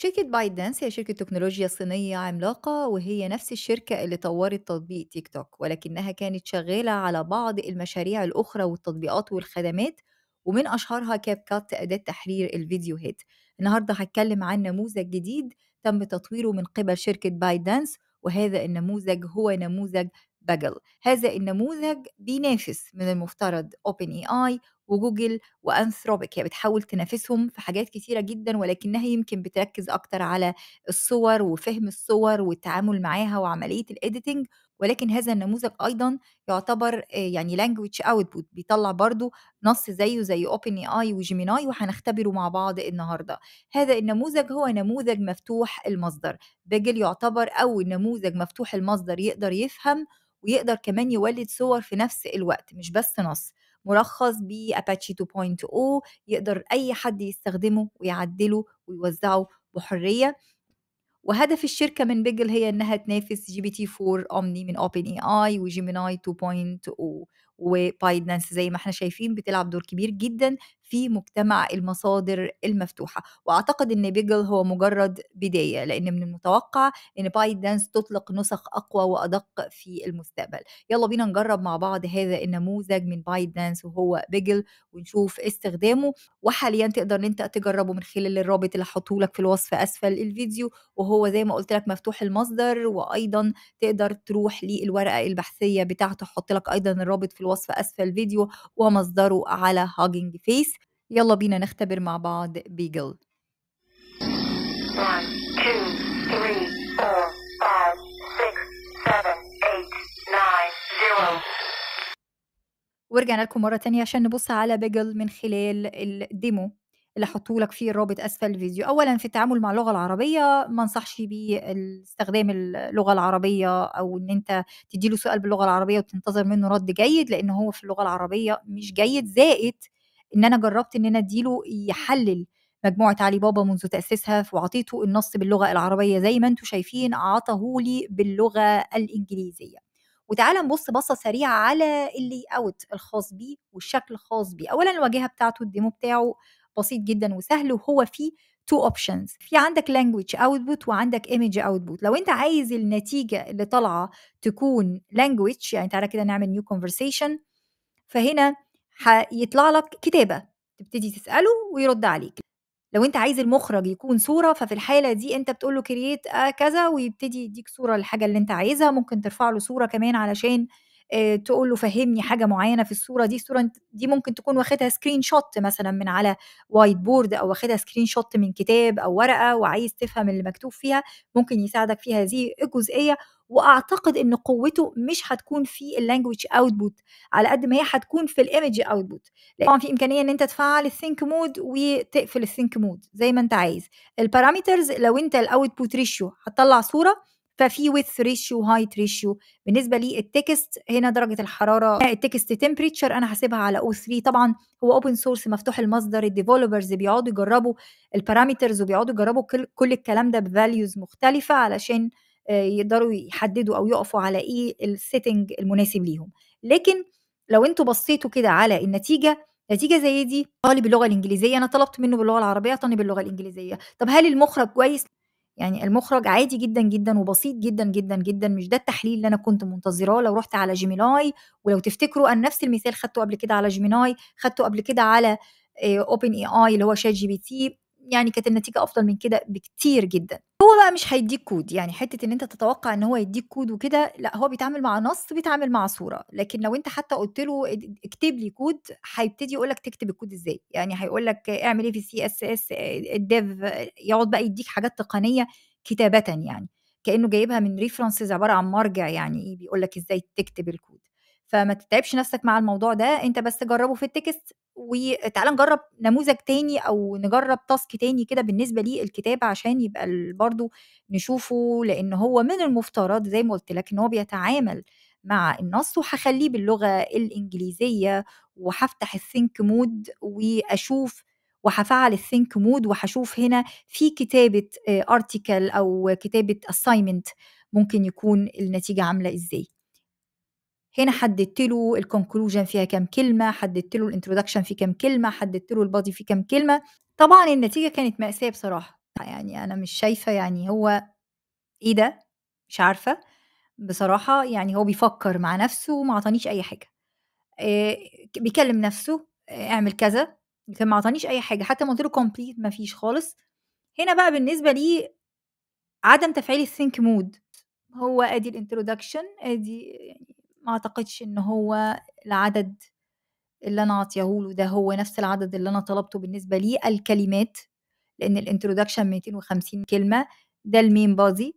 شركة بايدنس هي شركة تكنولوجيا صينية عملاقة وهي نفس الشركة اللي طورت تطبيق تيك توك ولكنها كانت شغالة على بعض المشاريع الأخرى والتطبيقات والخدمات ومن أشهرها كاب كات أداة تحرير الفيديوهات النهاردة هتكلم عن نموذج جديد تم تطويره من قبل شركة بايدنس وهذا النموذج هو نموذج باجل هذا النموذج بينافس من المفترض اوبن اي اي وجوجل وانثروبيك هي بتحاول تنافسهم في حاجات كتيره جدا ولكنها يمكن بتركز اكتر على الصور وفهم الصور والتعامل معاها وعمليه الايديتنج ولكن هذا النموذج ايضا يعتبر آه، يعني لانجويج اوتبوت بيطلع برضو نص زيه زي اوبن اي اي وجيميناي وهنختبره مع بعض النهارده هذا النموذج هو نموذج مفتوح المصدر بيجل يعتبر اول نموذج مفتوح المصدر يقدر يفهم ويقدر كمان يولد صور في نفس الوقت مش بس نص مرخص اباتشي 2.0 يقدر أي حد يستخدمه ويعدله ويوزعه بحرية وهدف الشركة من بيجل هي إنها تنافس جي بي تي 4 أومني من أوبن إي آي وجيميناي 2.0 وبايدنس زي ما احنا شايفين بتلعب دور كبير جدا في مجتمع المصادر المفتوحة وأعتقد أن بيجل هو مجرد بداية لأن من المتوقع أن بايدنس تطلق نسخ أقوى وأدق في المستقبل يلا بينا نجرب مع بعض هذا النموذج من بايدنس وهو بيجل ونشوف استخدامه وحاليا تقدر ان انت تجربه من خلال الرابط اللي حطه لك في الوصف اسفل الفيديو وهو زي ما قلت لك مفتوح المصدر وايضا تقدر تروح للورقه البحثيه بتاعته حط لك ايضا الرابط في الوصف اسفل الفيديو ومصدره على هاجنج فيس يلا بينا نختبر مع بعض بيجل ورجعنا لكم مرة تانية عشان نبص على بيجل من خلال الديمو اللي حطوا لك فيه الرابط اسفل الفيديو اولا في التعامل مع اللغه العربيه ما انصحش باستخدام اللغه العربيه او ان انت تديله سؤال باللغه العربيه وتنتظر منه رد جيد لان هو في اللغه العربيه مش جيد زائد ان انا جربت ان انا اديله يحلل مجموعة علي بابا منذ تأسيسها وأعطيته النص باللغة العربية زي ما انتم شايفين أعطاه لي باللغة الإنجليزية وتعالى نبص بصة سريعة على اللي أوت الخاص بيه والشكل الخاص بيه أولا الواجهة بتاعته الديمو بتاعه بسيط جدا وسهل وهو فيه تو اوبشنز في عندك لانجويج اوتبوت وعندك ايمج اوتبوت لو انت عايز النتيجه اللي طالعه تكون لانجويج يعني تعالى كده نعمل نيو كونفرسيشن فهنا هيطلع لك كتابه تبتدي تساله ويرد عليك لو انت عايز المخرج يكون صوره ففي الحاله دي انت بتقول له كرييت كذا ويبتدي يديك صوره للحاجه اللي انت عايزها ممكن ترفع له صوره كمان علشان آه، تقول له فهمني حاجه معينه في الصوره دي الصوره دي ممكن تكون واخدها سكرين شوت مثلا من على وايت بورد او واخدها سكرين شوت من كتاب او ورقه وعايز تفهم اللي مكتوب فيها ممكن يساعدك في هذه الجزئيه واعتقد ان قوته مش هتكون في اللانجوج اوتبوت على قد ما هي هتكون في الايمج اوتبوت طبعا في امكانيه ان انت تفعل الثينك مود وتقفل الثينك مود زي ما انت عايز البارامترز لو انت الاوتبوت ريشيو هتطلع صوره ففي ويث ريشيو وهايت ريشيو بالنسبه للتكست هنا درجه الحراره التكست تمبريتشر انا هسيبها على او 3 طبعا هو اوبن سورس مفتوح المصدر الديفلوبرز بيقعدوا يجربوا البارامترز وبيقعدوا يجربوا كل, كل الكلام ده بفاليوز مختلفه علشان آه، يقدروا يحددوا او يقفوا على ايه السيتنج المناسب ليهم لكن لو انتوا بصيتوا كده على النتيجه نتيجه زي دي طالب اللغه الانجليزيه انا طلبت منه باللغه العربيه طالب باللغه الانجليزيه طب هل المخرج كويس يعني المخرج عادي جدا جدا وبسيط جدا جدا جدا مش ده التحليل اللي انا كنت منتظراه لو رحت على جيميناي ولو تفتكروا ان نفس المثال خدته قبل كده على جيميناي خدته قبل كده على اوبن اي اي اللي هو شات جي بي تي يعني كانت النتيجه افضل من كده بكتير جدا هو بقى مش هيديك كود يعني حته ان انت تتوقع ان هو يديك كود وكده لا هو بيتعامل مع نص بيتعامل مع صوره لكن لو انت حتى قلت له اكتب لي كود هيبتدي يقول لك تكتب الكود ازاي يعني هيقول لك اعمل ايه في سي اس اس الديف يقعد بقى يديك حاجات تقنيه كتابه يعني كانه جايبها من ريفرنسز عباره عن مرجع يعني إيه، بيقول لك ازاي تكتب الكود فما تتعبش نفسك مع الموضوع ده انت بس جربه في التكست وتعالى نجرب نموذج تاني او نجرب تاسك تاني كده بالنسبه للكتاب عشان يبقى برضو نشوفه لان هو من المفترض زي ما قلت لك ان هو بيتعامل مع النص وهخليه باللغه الانجليزيه وهفتح الثينك مود واشوف وهفعل الثينك مود وهشوف هنا في كتابه ارتكل آه، او كتابه اساينمنت ممكن يكون النتيجه عامله ازاي هنا حددت له الكونكلوجن فيها كم كلمه حددت له الانترودكشن في كم كلمه حددت له البادي في كم كلمه طبعا النتيجه كانت ماساه بصراحه يعني انا مش شايفه يعني هو ايه ده مش عارفه بصراحه يعني هو بيفكر مع نفسه وما عطانيش اي حاجه إيه بيكلم نفسه آه، اعمل كذا لكن ما عطانيش اي حاجه حتى ما قلت له كومبليت ما فيش خالص هنا بقى بالنسبه لي عدم تفعيل الثينك مود هو ادي الانترودكشن ادي يعني اعتقدش ان هو العدد اللي انا عاطيهوله ده هو نفس العدد اللي انا طلبته بالنسبه ليه الكلمات لان الانترودكشن 250 كلمه ده المين بادي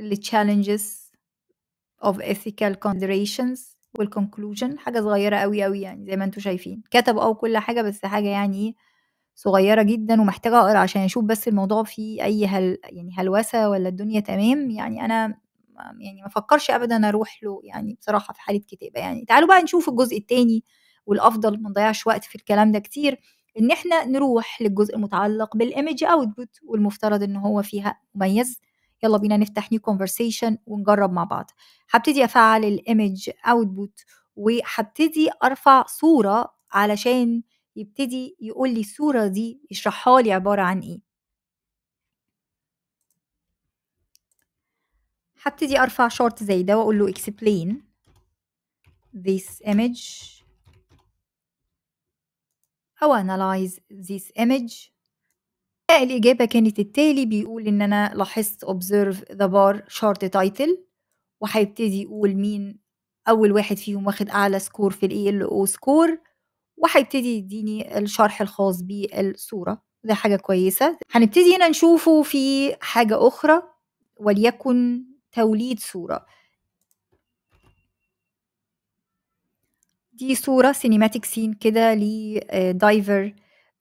challenges of ethical considerations والكونكلوجن حاجة صغيرة قوي قوي يعني زي ما انتوا شايفين كتب او آه كل حاجة بس حاجة يعني إيه صغيرة جدا ومحتاجة اقرا عشان اشوف بس الموضوع فيه اي هل يعني هلوسة ولا الدنيا تمام يعني انا يعني ما فكرش ابدا اروح له يعني بصراحه في حاله كتابه يعني تعالوا بقى نشوف الجزء الثاني والافضل ما نضيعش وقت في الكلام ده كتير ان احنا نروح للجزء المتعلق بالايمج اوتبوت والمفترض ان هو فيها مميز يلا بينا نفتح نيو كونفرسيشن ونجرب مع بعض هبتدي افعل الايمج اوتبوت وهبتدي ارفع صوره علشان يبتدي يقول لي الصوره دي يشرحها لي عباره عن ايه هبتدي ارفع شورت زي ده واقول له explain this image أو analyze this image الإجابة كانت التالي بيقول إن أنا لاحظت observe the bar chart title وهيبتدي يقول مين أول واحد فيهم واخد أعلى سكور في ال او سكور وهيبتدي يديني الشرح الخاص بالصورة ده حاجة كويسة هنبتدي هنا نشوفه في حاجة أخرى وليكن توليد صورة دي صورة سينيماتيك سين كده لدايفر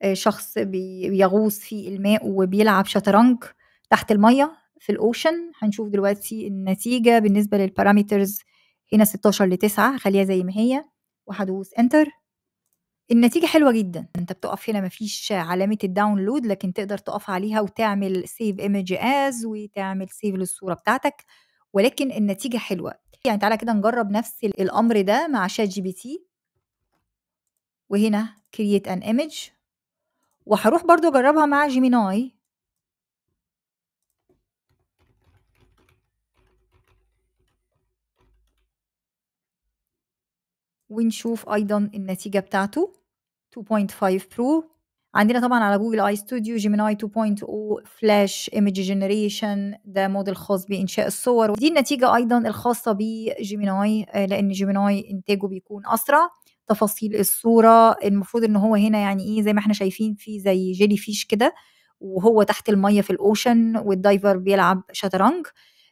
آه، آه، شخص بيغوص في الماء وبيلعب شطرنج تحت المية في الأوشن هنشوف دلوقتي النتيجة بالنسبة للبارامترز هنا 16 ل 9 خليها زي ما هي وهدوس انتر النتيجة حلوة جدًا، أنت بتقف هنا مفيش علامة الداونلود لكن تقدر تقف عليها وتعمل سيف ايمج از وتعمل سيف للصورة بتاعتك، ولكن النتيجة حلوة. يعني تعالى كده نجرّب نفس الأمر ده مع شات جي بي تي وهنا كرييت ان ايمج وهروح برضه أجرّبها مع جيميناي ونشوف أيضًا النتيجة بتاعته. 2.5 برو عندنا طبعا على جوجل اي ستوديو جيميناي 2.0 فلاش ايمج جنريشن ده موديل خاص بانشاء الصور ودي النتيجه ايضا الخاصه بجيميناي آه، لان جيميناي انتاجه بيكون اسرع تفاصيل الصوره المفروض ان هو هنا يعني ايه زي ما احنا شايفين في زي جيلي فيش كده وهو تحت الميه في الاوشن والدايفر بيلعب شطرنج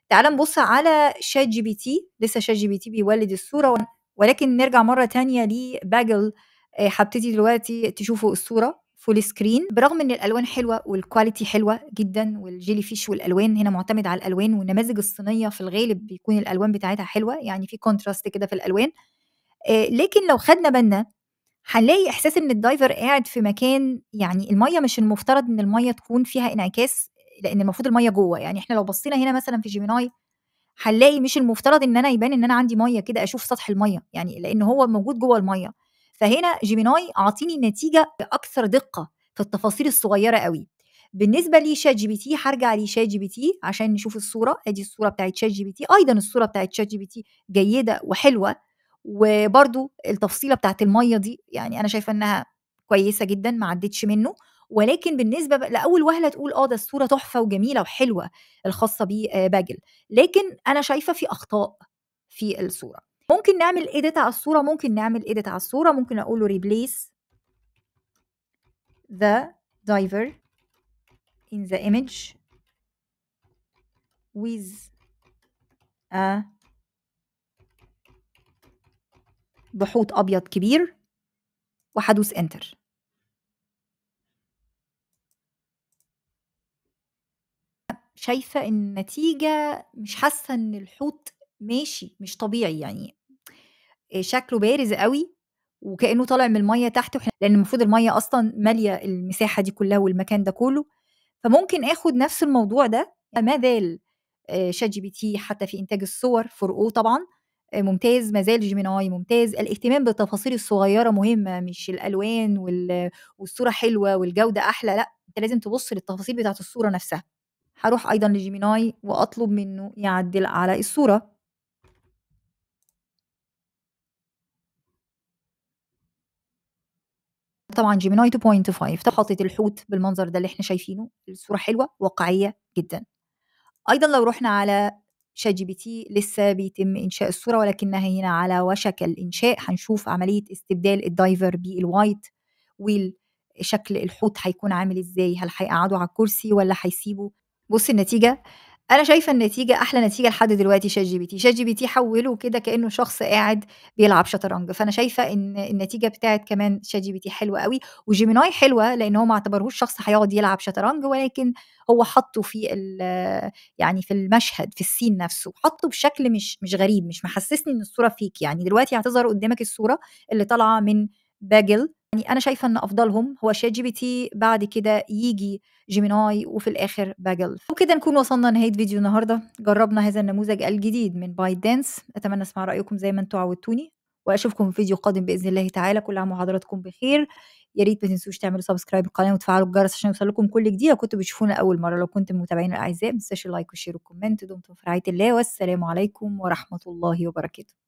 تعال نبص على شات جي بي تي لسه شات جي بي تي بيولد الصوره ولكن نرجع مره تانية لباجل آه، هبتدي دلوقتي تشوفوا الصوره فول سكرين برغم ان الالوان حلوه والكواليتي حلوه جدا والجيلي فيش والالوان هنا معتمد على الالوان والنماذج الصينيه في الغالب بيكون الالوان بتاعتها حلوه يعني في كونتراست كده في الالوان آه، لكن لو خدنا بالنا هنلاقي احساس ان الدايفر قاعد في مكان يعني الميه مش المفترض ان الميه تكون فيها انعكاس لان المفروض الميه جوه يعني احنا لو بصينا هنا مثلا في جيميناي هنلاقي مش المفترض ان انا يبان ان انا عندي ميه كده اشوف سطح الميه يعني لان هو موجود جوه الميه فهنا جيميناي اعطيني النتيجه باكثر دقه في التفاصيل الصغيره قوي بالنسبه لشات جي بي تي هرجع لشات جي بي تي عشان نشوف الصوره ادي الصوره بتاعت شات جي بي تي ايضا الصوره بتاعت شات جي بي تي جيده وحلوه وبرده التفصيله بتاعت الميه دي يعني انا شايفه انها كويسه جدا ما عدتش منه ولكن بالنسبه لاول وهله تقول اه ده الصوره تحفه وجميله وحلوه الخاصه بباجل آه، لكن انا شايفه في اخطاء في الصوره ممكن نعمل ايديت على الصوره ممكن نعمل ايديت على الصوره ممكن اقول له replace the diver in the image with a بحوط ابيض كبير وحدوس انتر شايفه النتيجه مش حاسه ان الحوت ماشي مش طبيعي يعني آه، شكله بارز قوي وكانه طالع من الميه تحت لان المفروض الميه اصلا ماليه المساحه دي كلها والمكان ده كله فممكن اخد نفس الموضوع ده يعني ما زال شات جي بي تي حتى في انتاج الصور فور او طبعا آه، ممتاز ما زال جيميناي ممتاز الاهتمام بالتفاصيل الصغيره مهمه مش الالوان والصوره حلوه والجوده احلى لا انت لازم تبص للتفاصيل بتاعه الصوره نفسها هروح ايضا لجيميناي واطلب منه يعدل على الصوره طبعا جيميناي 2.5 طب حاطط الحوت بالمنظر ده اللي احنا شايفينه الصوره حلوه واقعيه جدا ايضا لو رحنا على شات جي بي تي لسه بيتم انشاء الصوره ولكنها هنا على وشك الانشاء هنشوف عمليه استبدال الدايفر بالوايت وشكل الحوت هيكون عامل ازاي هل هيقعده على الكرسي ولا هيسيبه بص النتيجه انا شايفه النتيجه احلى نتيجه لحد دلوقتي شات جي بي تي شات جي بي تي حوله كده كانه شخص قاعد بيلعب شطرنج فانا شايفه ان النتيجه بتاعت كمان شات جي بي تي حلوه قوي وجيميناي حلوه لان هو ما اعتبرهوش شخص هيقعد يلعب شطرنج ولكن هو حطه في يعني في المشهد في السين نفسه حطه بشكل مش مش غريب مش محسسني ان الصوره فيك يعني دلوقتي هتظهر قدامك الصوره اللي طالعه من باجل يعني انا شايفه ان افضلهم هو شات جي بي تي بعد كده يجي جيميناي وفي الاخر باجل وكده نكون وصلنا لنهايه فيديو النهارده جربنا هذا النموذج الجديد من بايت دانس اتمنى اسمع رايكم زي ما انتم عودتوني واشوفكم في فيديو قادم باذن الله تعالى كل عام وحضراتكم بخير يا ريت ما تنسوش تعملوا سبسكرايب القناه وتفعلوا الجرس عشان يوصل لكم كل جديد لو كنتوا بتشوفونا اول مره لو كنتم متابعين الاعزاء ما تنساش اللايك والشير والكومنت دمتم في رعايه الله والسلام عليكم ورحمه الله وبركاته